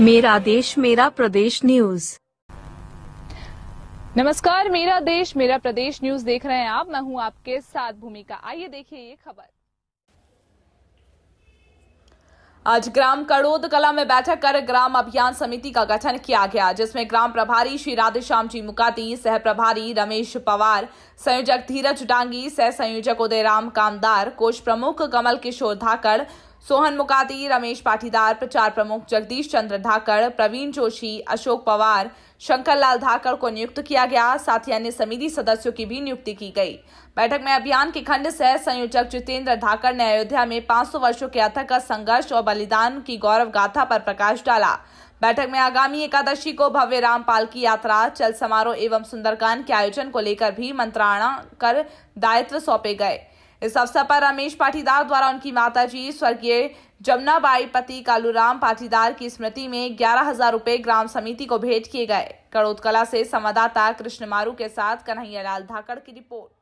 मेरा देश मेरा प्रदेश न्यूज नमस्कार मेरा देश मेरा प्रदेश न्यूज देख रहे हैं आप मैं हूं आपके साथ भूमिका आइए देखिए ये खबर आज ग्राम कड़ोद कला में बैठक कर ग्राम अभियान समिति का गठन किया गया जिसमें ग्राम प्रभारी श्री राधेश्याम जी मुकाती सह प्रभारी रमेश पवार संयोजक धीरज डांगी सह संयोजक उदयराम कामदार कोष प्रमुख कमल किशोर धाकड़ सोहन मुकाती रमेश पाटीदार प्रचार प्रमुख जगदीश चंद्र धाकड़ प्रवीण जोशी अशोक पवार शंकर लाल धाकड़ को नियुक्त किया गया साथ ही अन्य समिति सदस्यों की भी नियुक्ति की गई बैठक में अभियान के खंड सह संयोजक जितेंद्र धाकड़ ने अयोध्या में 500 वर्षों के अथक संघर्ष और बलिदान की गौरव गाथा पर प्रकाश डाला बैठक में आगामी एकादशी को भव्य रामपाल की यात्रा चल समारोह एवं सुंदरकांड के आयोजन को लेकर भी मंत्रणा कर दायित्व सौंपे गए इस अवसर पर रमेश पाटीदार द्वारा उनकी माताजी स्वर्गीय जमुनाबाई पति कालूराम पाटीदार की स्मृति में ग्यारह हजार रूपए ग्राम समिति को भेंट किए गए कला से संवाददाता कृष्ण मारू के साथ कन्हैयालाल धाकड़ की रिपोर्ट